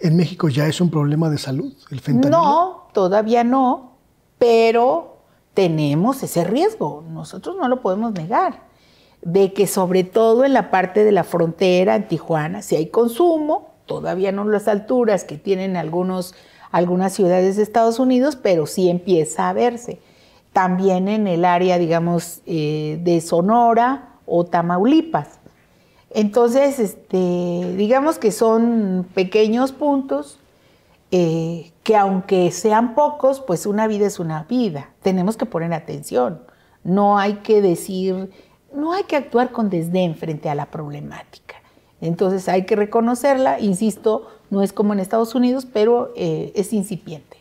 en México ya es un problema de salud, el fentanilo? No, todavía no, pero tenemos ese riesgo, nosotros no lo podemos negar, de que sobre todo en la parte de la frontera, en Tijuana, si hay consumo, todavía no las alturas que tienen algunos, algunas ciudades de Estados Unidos, pero sí empieza a verse. También en el área, digamos, eh, de Sonora o Tamaulipas. Entonces, este, digamos que son pequeños puntos eh, que aunque sean pocos, pues una vida es una vida. Tenemos que poner atención. No hay que decir, no hay que actuar con desdén frente a la problemática. Entonces hay que reconocerla, insisto, no es como en Estados Unidos, pero eh, es incipiente.